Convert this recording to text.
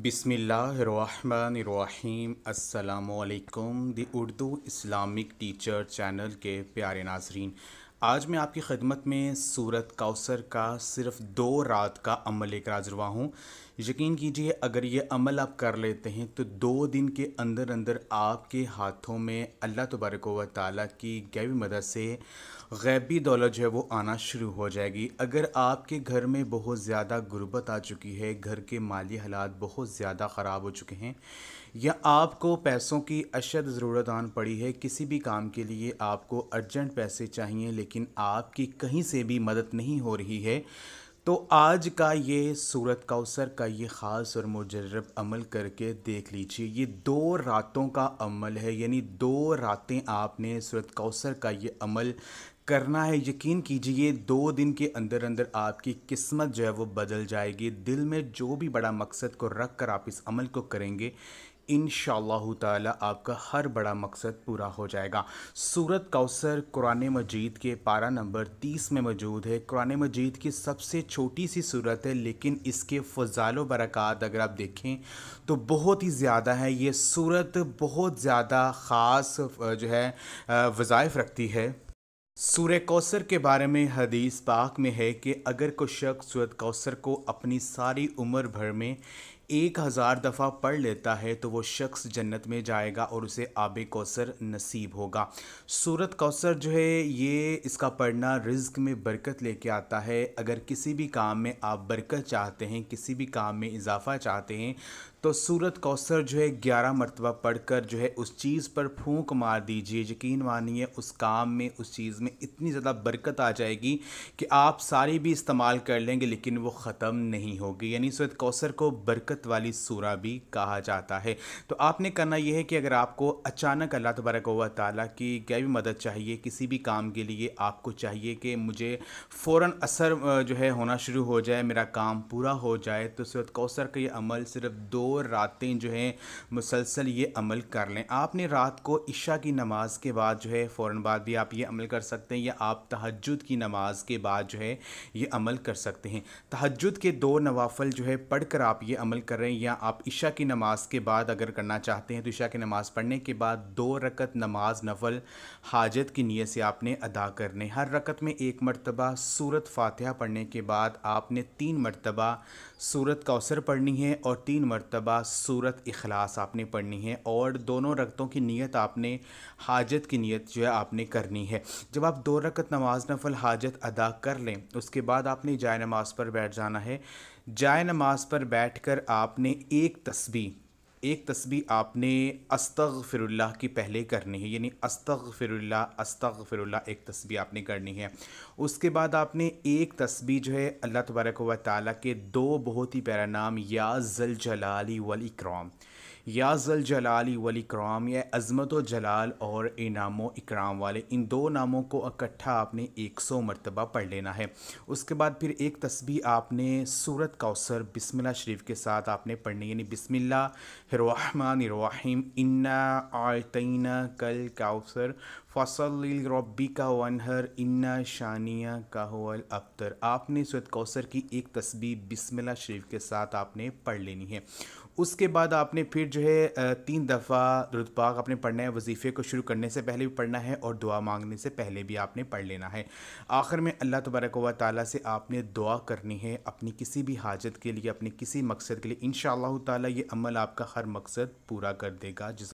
बिसमीम् अल्लाम the Urdu Islamic teacher channel के प्यारे नाजरीन आज मैं आपकी खिदमत में सूरत कौसर का सिर्फ दो रात का अमल एक हाजिर हूँ यकीन कीजिए अगर ये अमल आप कर लेते हैं तो दो दिन के अंदर अंदर आपके हाथों में अल्लाह तबारक व ताली की गैबी मदद से गैबी दौलत जो है वो आना शुरू हो जाएगी अगर आपके घर में बहुत ज़्यादा गुर्बत आ चुकी है घर के माली हालात बहुत ज़्यादा ख़राब हो चुके हैं या आपको पैसों की अशद ज़रूरत आन पड़ी है किसी भी काम के लिए आपको अर्जेंट पैसे चाहिए लेकिन आपकी कहीं से भी मदद नहीं हो रही है तो आज का ये सूरत कौसर का ये ख़ास और मुजरब अमल करके देख लीजिए ये दो रातों का अमल है यानी दो रातें आपने सूरत कौसर का ये अमल करना है यकीन कीजिए दो दिन के अंदर अंदर आपकी किस्मत जो है वो बदल जाएगी दिल में जो भी बड़ा मकसद को रख कर आप इस अमल को करेंगे इन ताला आपका हर बड़ा मकसद पूरा हो जाएगा सूरत कौसर कुरान मजीद के पारा नंबर 30 में मौजूद है कुरान मजीद की सबसे छोटी सी सूरत है लेकिन इसके फ़जाल बरक़ात अगर आप देखें तो बहुत ही ज़्यादा है ये सूरत बहुत ज़्यादा ख़ास जो है वज़ायफ़ रखती है सूर्य कौसर के बारे में हदीस पाक में है कि अगर कोई शख्स सूरत कौसर को अपनी सारी उम्र भर में एक हज़ार दफ़ा पढ़ लेता है तो वो शख्स जन्नत में जाएगा और उसे आब कौसर नसीब होगा सूरत कौसर जो है ये इसका पढ़ना रिज्क में बरकत लेके आता है अगर किसी भी काम में आप बरकत चाहते हैं किसी भी काम में इजाफ़ा चाहते हैं तो सूरत कौसर जो है ग्यारह मरतबा पढ़कर जो है उस चीज़ पर फूंक मार दीजिए यकीन मानिए उस काम में उस चीज़ में इतनी ज़्यादा बरकत आ जाएगी कि आप सारी भी इस्तेमाल कर लेंगे लेकिन वो ख़त्म नहीं होगी यानी सूरत कौसर को बरकत वाली सूरा भी कहा जाता है तो आपने करना यह है कि अगर आपको अचानक अल्लाह तबारक व ताली की गैवी मदद चाहिए किसी भी काम के लिए आपको चाहिए कि मुझे फ़ौर असर जो है होना शुरू हो जाए मेरा काम पूरा हो जाए तो सूरत कौसर का ये अमल सिर्फ दो और रातें जो हैं मुसलसल ये अमल कर लें आपने रात को इशा की नमाज के बाद जो है फ़ौर बाद भी आप ये अमल कर सकते हैं या आप तहजद की नमाज के बाद जो है ये अमल कर सकते हैं तहजद के दो नवाफल जो है पढ़ कर आप ये अमल कर रहे हैं या आप इशा की नमाज के बाद अगर करना चाहते हैं तो इशा की नमाज पढ़ने के बाद दो रकत नमाज नफल हाजत की नीयत से आपने अदा करने हर रकत में एक मरतबा सूरत फातह पढ़ने के बाद आपने तीन मरतबा सूरत कौसर पढ़नी है और तीन मरतबा मरतबा सूरत इखलास आपने पढ़नी है और दोनों रकतों की नीयत आपने हाजत की नीयत जो है आपने करनी है जब आप दो रकत नमाज नफल हाजत अदा कर लें उसके बाद आपने जाय नमाज पर बैठ जाना है जाय नमाज पर बैठ कर आपने एक तस्बी एक तस्बी आपने अस्तग फिरुल्ला की पहले करनी है यानी अस्तग फिरुल्ला अस्तग फिरुल्ला एक तस्बी आपने करनी है उसके बाद आपने एक तस्बी जो है अल्लाह तबारक व ताली के दो बहुत ही प्यारा नाम या जल जलाली वल इकराम या जल वली कराम या अज़मत व जलाल और इनाम व इकराम वाले इन दो नामों को इकट्ठा आपने एक सौ मरतबा पढ़ लेना है उसके बाद फिर एक तस्वीर आपने सूरत कौसर बिसमिल्ला शरीफ के साथ आपने पढ़नी यानी बिसमिल्ला हिरमान रहीम इन्ना आतना कल कौसर फ़सल का वनहर इन्ना शानिया का होल अख्तर आपने सूरत कौसर की एक तस्वीर बिस्मिल्लाह शरीफ के साथ आपने पढ़ लेनी है उसके बाद आपने फिर जो है तीन दफ़ा रुतपाक आपने पढ़ना है वजीफ़े को शुरू करने से पहले भी पढ़ना है और दुआ मांगने से पहले भी आपने पढ़ लेना है आखिर में अल्लाह तबारक व ताली से आपने दुआ करनी है अपनी किसी भी हाजत के लिए अपने किसी मकसद के लिए इन ताला ये अमल आपका हर मकसद पूरा कर देगा जिस